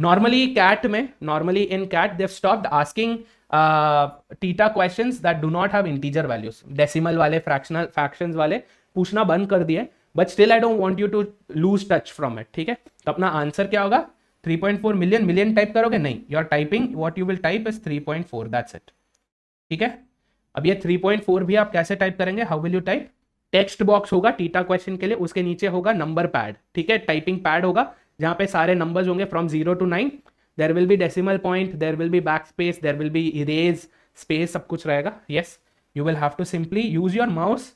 normally CAT में normally in CAT they stop asking TITA question that do not have integer values decimal वाले fractional fraction वाले पूछना बंद कर दिए but still I don't want you to lose touch from it ठीक है तो अपना आंसर क्या होगा 3.4 मिलियन मिलियन टाइप करोगे नहीं are typing what you will type is 3.4 that's it ठीक है अब ये 3.4 भी आप कैसे टाइप करेंगे how will you type text box होगा टीटा क्वेश्चन के लिए उसके नीचे होगा नंबर पैड ठीक है टाइपिंग पैड होगा जहां पे सारे नंबर्स होंगे from zero to nine there will be decimal point there will be backspace there will be erase space सब कुछ रहेगा yes you will have to simply use your mouse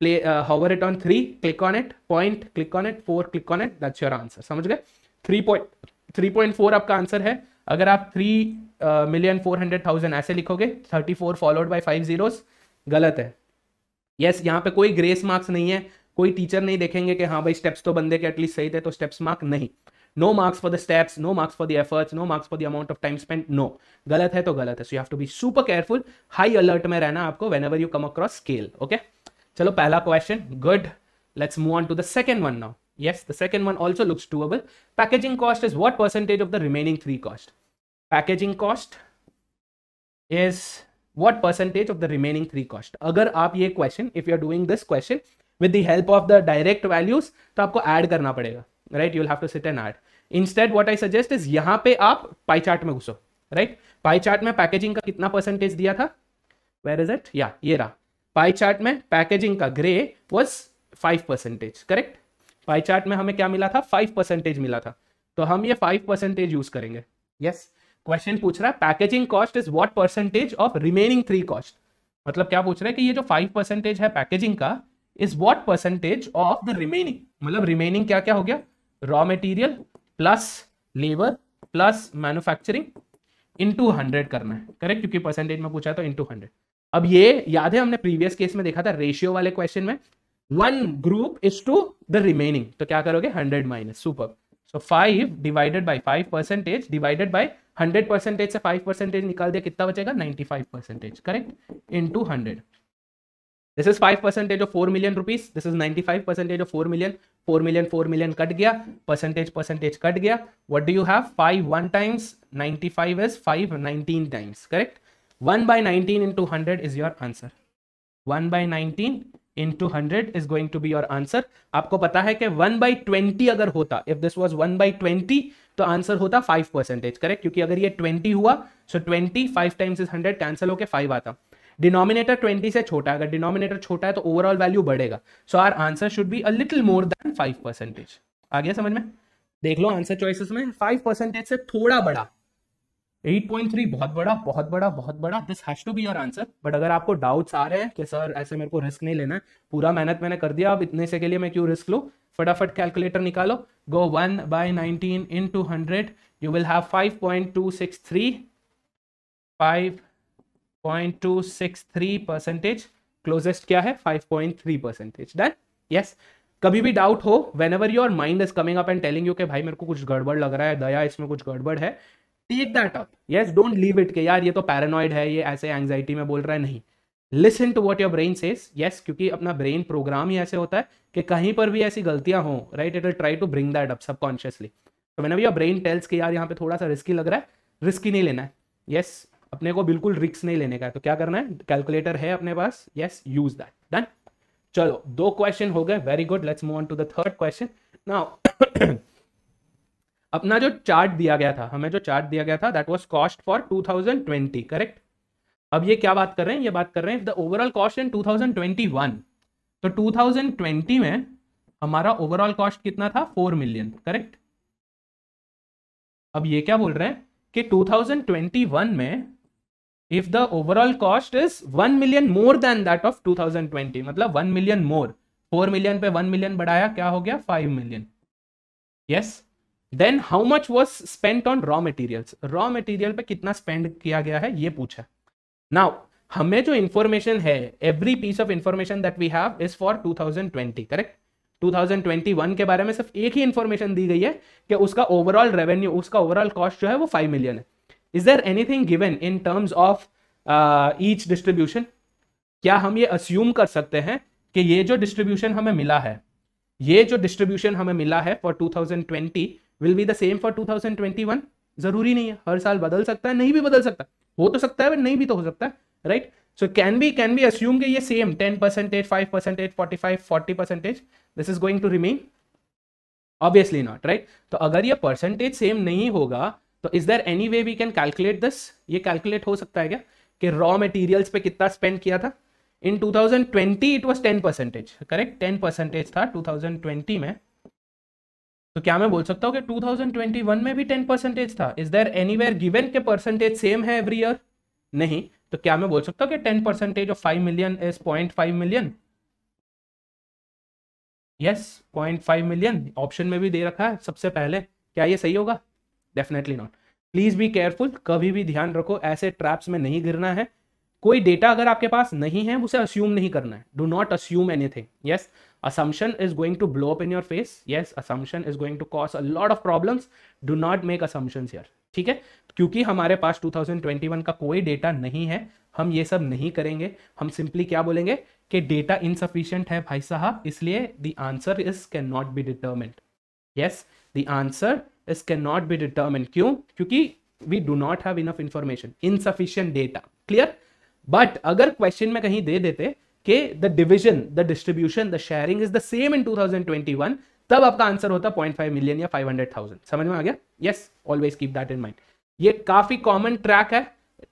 play hover it on three click on it point click on it four click on it that's your answer समझ गए three point three point four आपका answer है अगर आप three million four hundred thousand ऐसे लिखोगे thirty four followed by five zeros गलत है यस yes, यहाँ पे कोई ग्रेस मार्क्स नहीं है कोई टीचर नहीं देखेंगे कि हाँ भाई स्टेप्स तो बंदे के एटलीस्ट सही थे तो स्टेप्स मार्क नहीं no marks for the steps no marks for the efforts no marks for the amount of time spend no गलत है तो गलत है so you have to be super careful high alert में रहना आपको whenever you come across scale okay चलो पहला question good let's move on to the second one now yes the second one also looks doable packaging cost is what percentage of the remaining three cost packaging cost is what percentage of the remaining three cost अगर आप ये question if you are doing this question with the help of the direct values तो आपको add करना पड़ेगा right you will have to sit and art instead what I suggest is यहाँ पे आप पाई चार्ट में घुसो राइट पाई चार्ट में पैकेजिंग का कितना परसेंटेज दिया था वेर इज इट या ये रहा पाई चार्ट में पैकेजिंग का grey was five percentage correct pie chart में हमें क्या मिला था फाइव परसेंटेज मिला था तो हम ये फाइव परसेंटेज यूज करेंगे यस क्वेश्चन पूछ रहा है packaging cost is what percentage of remaining three cost मतलब क्या पूछ रहा है कि ये जो फाइव परसेंटेज है पैकेजिंग का is what percentage of the remaining मतलब रिमेनिंग क्या क्या हो गया material plus labour plus manufacturing into hundred करना है करेक्ट क्योंकि परसेंटेज में पूछा तो इंटू हंड्रेड अब ये याद है हमने प्रीवियस केस में देखा था रेशियो वाले क्वेश्चन में one group is to the remaining तो क्या करोगे hundred minus super so five divided by five percentage divided by hundred percentage से फाइव परसेंटेज निकाल दिया कितना बचेगा ninety five percentage correct to hundred this is five percentage of four million rupees this is ninety five percentage of four million four million four million cut गया percentage percentage cut गया what do you have five one times ninety five is five nineteen times correct one by nineteen into hundred is your answer one by nineteen into hundred is going to be your answer आपको पता है कि one by twenty अगर होता if this was one by twenty तो answer होता five percentage correct क्योंकि अगर ये ट्वेंटी हुआ so twenty five times is hundred cancel होकर फाइव आता डिनोमिनेटर ट्वेंटी से छोटा है अगर डिनोमिनेटर छोटा है तो ओवरऑल वैल्यू बढ़ेगा so are answer should be a little more than five percentage आ गया समझ में देख लो आंसर चॉइसेस में फाइव परसेंटेज से थोड़ा बड़ा 8.3 बहुत बड़ा बहुत बड़ा बहुत बड़ा this has to be your answer but अगर आपको डाउट्स आ रहे हैं कि सर ऐसे मेरे को रिस्क नहीं लेना है पूरा मेहनत मैंने कर दिया अब इतने से के लिए मैं क्यों रिस्क लूँ फटाफट कैलकुलेटर निकालो go one by nineteen into hundred you will have five point two six three five 0.263 percentage closest क्या है 5.3 परसेंटेज डन यस कभी भी डाउट हो whenever your mind is coming up and telling you के भाई मेरे को कुछ गड़बड़ लग रहा है दया इसमें कुछ गड़बड़ है take that up yes don't leave it के यार ये तो पैरानॉइड है ये ऐसे एंगजाइटी में बोल रहा है नहीं listen to what your brain says yes क्योंकि अपना ब्रेन प्रोग्राम ही ऐसे होता है कि कहीं पर भी ऐसी गलतियां हो right it will try to bring that up subconsciously तो मैंने भी योर ब्रेन टेल्स कि यार यहाँ पे थोड़ा सा रिस्की लग रहा है रिस्की नहीं लेना है यस अपने को बिल्कुल रिक्स नहीं लेने का है तो क्या करना है कैलकुलेटर है अपने पास यस यूज दैट डन चलो दो क्वेश्चन हो गए very good let's move on to the third question now अपना जो चार्ट दिया गया था हमें जो चार्ट दिया गया था that was cost for 2020 correct अब ये क्या बात कर रहे हैं ये बात कर रहे हैं द ओवरऑल कॉस्ट इन 2021 तो 2020 में हमारा ओवरऑल कॉस्ट कितना था 4 मिलियन करेक्ट अब ये क्या बोल रहे हैं कि 2021 में if the overall cost is 1 million more than that of 2020 मतलब 1 million more 4 million पे 1 million बढ़ाया क्या हो गया 5 million yes then how much was spent on raw materials raw material पे कितना spend किया गया है ये पूछा now हमें जो इंफॉर्मेशन है every piece of information that we have is for 2020 correct 2021 के बारे में सिर्फ एक ही इंफॉर्मेशन दी गई है कि उसका ओवरऑल रेवेन्यू उसका ओवरऑल कॉस्ट जो है वो 5 मिलियन है is there anything given in terms of each distribution क्या हम ये अस्यूम कर सकते हैं कि ये जो डिस्ट्रीब्यूशन हमें मिला है ये जो डिस्ट्रीब्यूशन हमें मिला है for 2020 will be the same for 2021 जरूरी नहीं है हर साल बदल सकता है नहीं भी बदल सकता हो तो सकता है बट नहीं भी तो हो सकता है right so can be can be assume कि ये same 10 percentage 5 percentage 45 40 percentage this is going to remain obviously not right तो अगर ये परसेंटेज सेम नहीं होगा तो is there any way we can calculate this ये कैलकुलेट हो सकता है क्या कि रॉ मटेरियल्स पे कितना स्पेंड किया था in 2020 it was 10 percentage correct 10 percentage था 2020 में तो क्या मैं बोल सकता हूँ कि 2021 में भी 10 परसेंटेज था is there anywhere given के परसेंटेज सेम है एवरी ईयर नहीं तो क्या मैं बोल सकता हूँ कि 10 percentage of 5 million is point million yes point million option में भी दे रखा है सबसे पहले क्या ये सही होगा definitely not please be careful कभी भी ध्यान रखो ऐसे ट्रैप्स में नहीं गिरना है कोई डेटा अगर आपके पास नहीं है उसे अस्यूम नहीं करना है do not assume anything yes assumption is going to blow up in your face yes assumption is going to cause a lot of problems do not make assumptions here ठीक है क्योंकि हमारे पास 2021 का कोई डेटा नहीं है हम ये सब नहीं करेंगे हम सिंपली क्या बोलेंगे कि डेटा इनसफिशियंट है भाई साहब इसलिए the answer is can not be determined yes the answer is can not be determine क्यों क्योंकि we do not have enough information insufficient data clear but अगर क्वेश्चन में कहीं दे देते कि the division the distribution the sharing is the same in 2021 तब आपका आंसर होता 0.5 मिलियन या 500,000 समझ में आ गया yes always keep that in mind ये काफी कॉमन ट्रैक है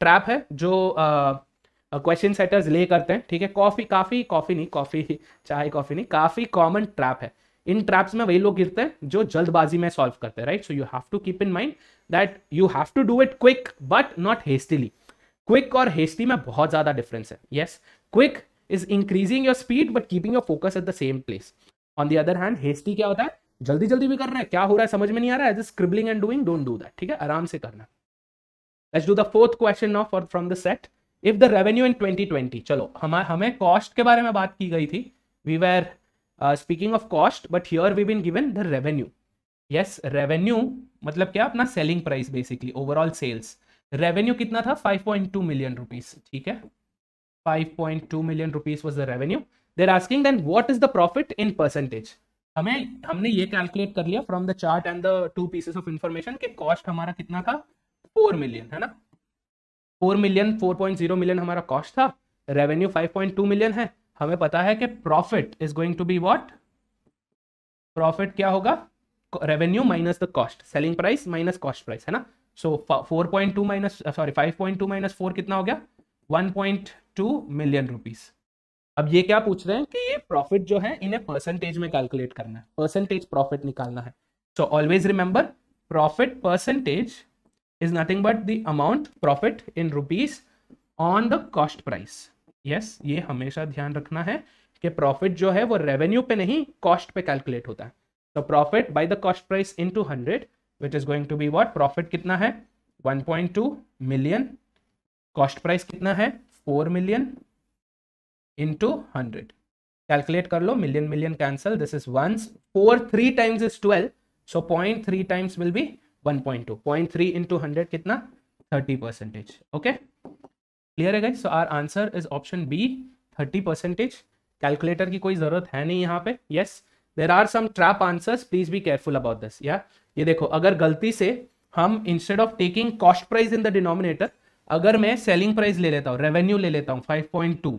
ट्रैप है जो क्वेश्चन uh, सेटर्स ले करते हैं ठीक है कॉफी काफी कॉफी नहीं कॉफी चाय कॉफी नहीं काफी कॉमन ट्रैप है इन ट्रैप्स में वही लोग गिरते हैं जो जल्दबाजी में सॉल्व करते हैं right so you have to keep in mind that you have to do it quick but not hastily quick और हेस्टी में बहुत ज्यादा डिफरेंस है yes quick is increasing your speed but keeping your focus at the same place on the other hand hasty क्या होता है जल्दी जल्दी भी करना है क्या हो रहा है समझ में नहीं आ रहा है scribbling and doing don't do that ठीक है आराम से करना let's do the fourth question now for from the set if the revenue in 2020 चलो हमें कॉस्ट के बारे में बात की गई थी we were speaking of cost but here we been given the revenue yes revenue मतलब क्या अपना selling price basically overall sales revenue कितना था 5.2 मिलियन रुपीस ठीक है 5.2 million rupees was the revenue there asking then what is the profit in percentage हमें हमने ये कैलकुलेट कर लिया from the chart and the two pieces of information कि कॉस्ट हमारा कितना था फोर मिलियन है ना four million four point zero million हमारा कॉस्ट था revenue five point two million है हमें पता है कि profit is going to be what profit क्या होगा revenue minus the cost selling price minus cost price है ना so four point two minus sorry five point two minus four कितना हो गया one point two million rupees अब ये क्या पूछ रहे हैं कि ये प्रॉफिट जो है इन्हें परसेंटेज में कैलकुलेट करना है परसेंटेज प्रॉफिट निकालना है so always remember profit percentage is nothing but the amount profit in rupees on the cost price yes yes, ये हमेशा ध्यान रखना है कि प्रॉफिट जो है वो रेवेन्यू पे नहीं कॉस्ट पे कैलकुलेट होता है तो profit by the cost price into hundred which is going to be what profit कितना है 1.2 मिलियन कॉस्ट प्राइस कितना है 4 million into hundred calculate कर लो million million cancel this is once four three times is twelve so point three times will be 1.2 point three into hundred कितना 30 percentage okay okay? Clear है guys so are answer is option B thirty percentage calculator की कोई जरूरत है नहीं यहाँ पे yes there are some trap answer please be careful about this या ये देखो अगर गलती से हम instead of taking cost price in the denominator अगर मैं सेलिंग प्राइस ले लेता हूँ रेवेन्यू ले लेता हूँ 5.2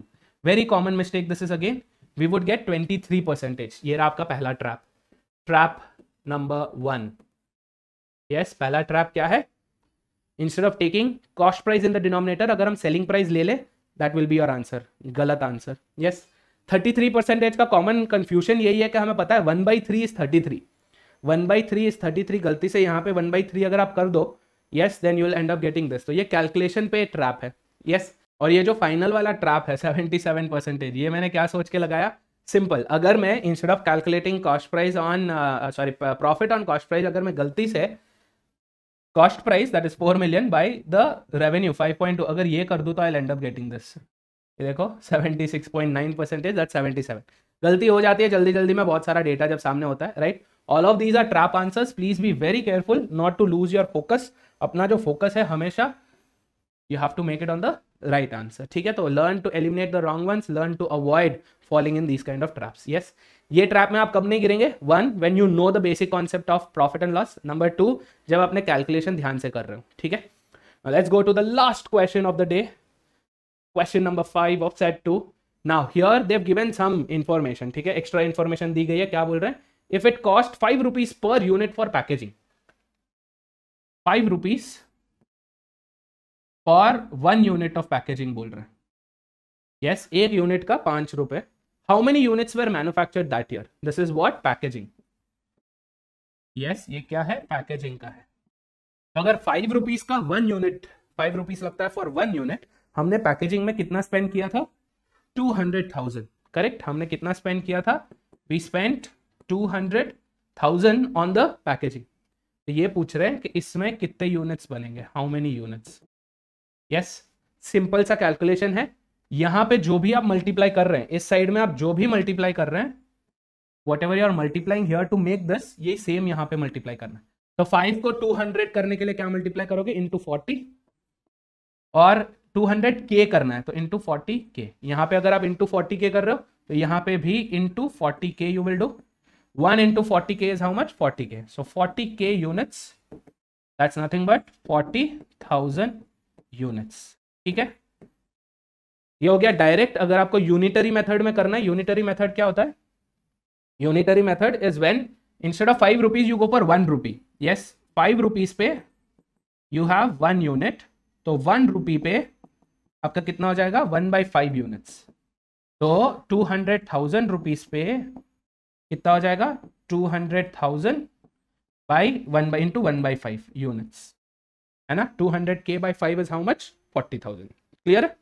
very common mistake this is again we would get 23 percentage ये रहा आपका पहला trap trap number one yes पहला ट्रैप क्या है instead of taking cost price in the denominator अगर हम सेलिंग प्राइस ले ले that will be your answer गलत answer yes thirty three percentage का कॉमन कन्फ्यूजन यही है कि हमें पता है one by three is thirty three one by three is thirty three गलती से यहाँ पे वन बाई थ्री अगर आप कर दो yes then you will end of getting this तो ये कैलकुलेशन पे ट्रैप है यस yes. और ये जो फाइनल वाला ट्रैप है सेवेंटी सेवन परसेंटेज ये मैंने क्या सोच के लगाया सिंपल अगर मैं instead of calculating cost price on sorry profit on cost price अगर मैं गलती से cost price that is four million by the revenue five point two अगर ये कर दूँ तो I end of getting this ये देखो seventy six point nine percentage that seventy seven गलती हो जाती है जल्दी जल्दी में बहुत सारा डेटा जब सामने होता है right all of these are trap answers please be very careful not to lose your focus अपना जो फोकस है हमेशा you have to make it on the right answer ठीक है तो learn to eliminate the wrong ones learn to avoid falling in these kind of traps yes ये trap में आप कब नहीं गिरेंगे one when you know the basic concept of profit and loss number two जब अपने कैलकुलेशन ध्यान से कर रहे हो ठीक है let's go to the last question of the day question number five of set two now here they've given some information ठीक है एक्स्ट्रा इन्फॉर्मेशन दी गई है क्या बोल रहे हैं if it cost five rupees per unit for packaging five rupees per one unit of packaging बोल रहे हैं यस yes, एक यूनिट का पांच रुपए how many units were manufacture that year this is what packaging yes ये क्या है पैकेजिंग का है तो अगर फाइव रुपीज का वन यूनिट फाइव रुपीज लगता है फॉर वन यूनिट हमने पैकेजिंग में कितना स्पेंड किया था टू हंड्रेड थाउजेंड करेक्ट हमने कितना स्पेंड किया था we spend two hundred thousand on the packaging तो ये पूछ रहे हैं कि इसमें कितने यूनिट्स बनेंगे how many units yes simple सा कैलकुलेशन है यहां पे जो भी आप मल्टीप्लाई कर रहे हैं इस साइड में आप जो भी मल्टीप्लाई कर रहे हैं whatever you are multiplying to make this ये सेम यहां पे मल्टीप्लाई करना है तो फाइव को टू हंड्रेड करने के लिए क्या मल्टीप्लाई करोगे इन टू फोर्टी और टू हंड्रेड के करना है तो इंटू फोर्टी के यहाँ पे अगर आप इंटू फोर्टी के कर रहे हो तो यहां पर भी into forty K you will do one into forty K is how much forty K so forty K units that's nothing but forty thousand units ठीक है ये हो गया डायरेक्ट अगर आपको यूनिटरी मेथड में करना है यूनिटरी मेथड क्या होता है unitary method is when instead of five rupees you go for one rupee yes five rupees पे यू हैव वन यूनिट तो वन रुपी पे आपका कितना हो जाएगा वन बाई फाइव यूनिट्स तो टू हंड्रेड थाउजेंड रुपीज पे कितना हो जाएगा two hundred thousand by one by into one by five units है ना two hundred K by five is how much forty thousand clear है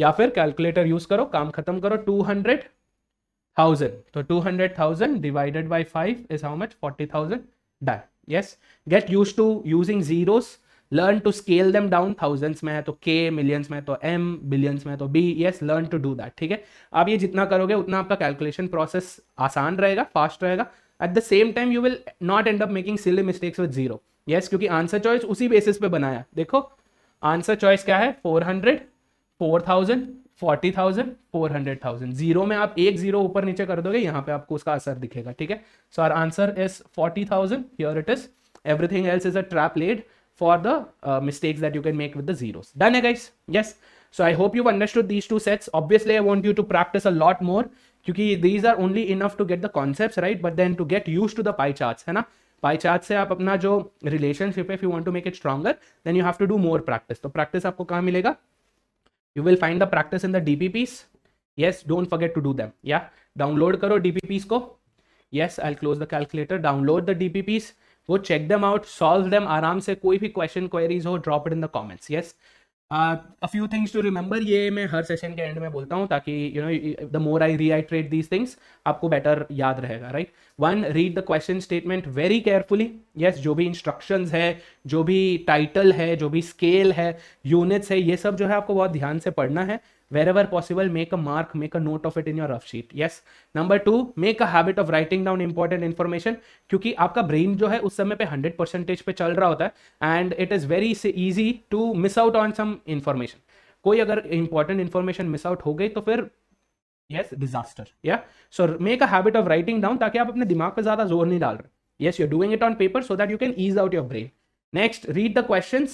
या फिर कैलकुलेटर यूज करो काम खत्म करो टू हंड्रेड थाउजेंड तो two hundred thousand divided by five is how much forty thousand done yes get use to using zeros learn to scale them down thousands में है तो के मिलियंस में तो एम बिलियंस में तो be yes learn to do that ठीक है आप ये जितना करोगे उतना आपका कैलकुलेशन प्रोसेस आसान रहेगा फास्ट रहेगा at the same time you will not end up making silly mistakes with zero yes क्योंकि आंसर चॉइस उसी बेसिस पे बनाया देखो आंसर चॉइस क्या है four hundred four thousand forty thousand four hundred thousand zero में आप एक जीरो ऊपर नीचे कर दोगे यहां पे आपको उसका असर दिखेगा ठीक है so are answer is forty thousand pure it is everything else is a trap laid for the mistakes that you can make with the zero done है guys yes so I hope you understood these two sets obviously I want you to practice a lot more क्योंकि these are only enough to get the concept right but then to get use to the pie chart है ना pie chart से आप अपना जो relationship है if you want to make it stronger then you have to do more practice तो practice आपको कहाँ मिलेगा you will find the practice in the D P Ps yes don't forget to do them या download करो D P Ps को yes I close the calculator download the D P Ps वो check them out solve them आराम से कोई भी question queries हो drop it in the comments yes a few things to remember ये मैं हर session के एंड में बोलता हूँ ताकि you know the more I reiterate these things आपको बेटर याद रहेगा right one read the question statement very carefully yes जो भी इंस्ट्रक्शन है जो भी टाइटल है जो भी स्केल है यूनिट्स है ये सब जो है आपको बहुत ध्यान से पढ़ना है wherever possible make a mark make a note of it in your rough sheet yes number to make a habit of writing down important information क्योंकि आपका ब्रेन जो है उस समय पे हंड्रेड परसेंटेज पे चल रहा होता है and it is very easy to miss out on some information कोई अगर इंपॉर्टेंट इन्फॉर्मेशन मिस आउट हो गई तो फिर यस डिजास्टर या so make a habit of writing down ताकि आप अपने दिमाग पर ज़्यादा जोर नहीं डाल रहे yes you doing it on paper so that you can ease out your brain next read the question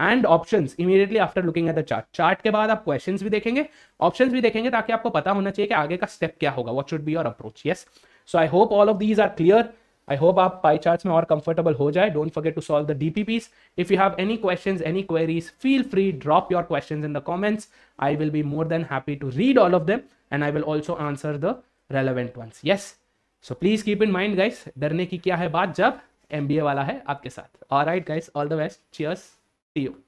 and option immediately after looking at the chart chart के बाद आप क्वेश्चन भी देखेंगे ऑप्शन भी देखेंगे ताकि आपको पता होना चाहिए कि आगे का स्टेप क्या होगा what should be your approach yes so I hope all of these are clear I hope आप पाई चार्ट में और कंफर्टेबल हो जाए don't forget to solve the DPPs if you have any question any queries feel free drop your question in the comments I will be more than happy to read all of them and I will also answer the relevant ones yes so please keep in mind guys डरने की क्या है बात जब ए वाला है आपके साथ right guys all the best cheers See you.